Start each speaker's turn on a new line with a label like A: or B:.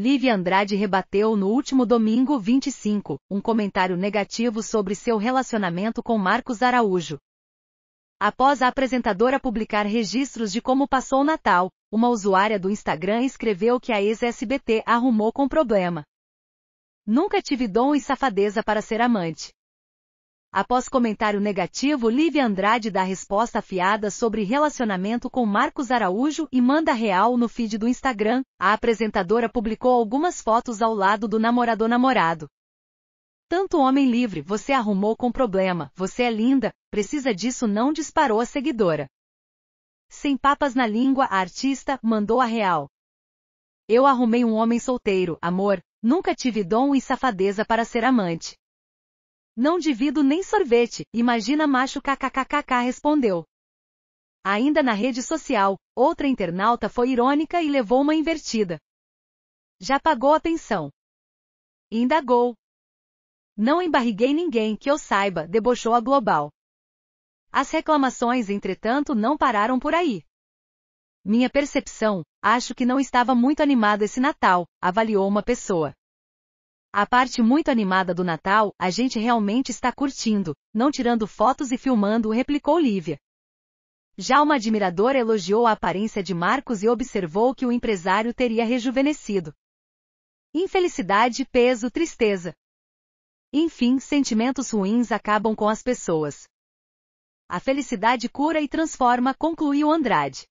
A: Lívia Andrade rebateu no último domingo 25 um comentário negativo sobre seu relacionamento com Marcos Araújo. Após a apresentadora publicar registros de como passou o Natal, uma usuária do Instagram escreveu que a ex-SBT arrumou com problema. Nunca tive dom e safadeza para ser amante. Após comentário negativo, Lívia Andrade dá resposta afiada sobre relacionamento com Marcos Araújo e manda real no feed do Instagram. A apresentadora publicou algumas fotos ao lado do namorado namorado. Tanto homem livre, você arrumou com problema, você é linda, precisa disso não disparou a seguidora. Sem papas na língua, a artista mandou a real. Eu arrumei um homem solteiro, amor, nunca tive dom e safadeza para ser amante. Não divido nem sorvete, imagina macho kkkk respondeu. Ainda na rede social, outra internauta foi irônica e levou uma invertida. Já pagou a pensão. Indagou. Não embarriguei ninguém que eu saiba, debochou a Global. As reclamações, entretanto, não pararam por aí. Minha percepção, acho que não estava muito animado esse Natal, avaliou uma pessoa. A parte muito animada do Natal, a gente realmente está curtindo, não tirando fotos e filmando, replicou Lívia. Já uma admiradora elogiou a aparência de Marcos e observou que o empresário teria rejuvenescido. Infelicidade, peso, tristeza. Enfim, sentimentos ruins acabam com as pessoas. A felicidade cura e transforma, concluiu Andrade.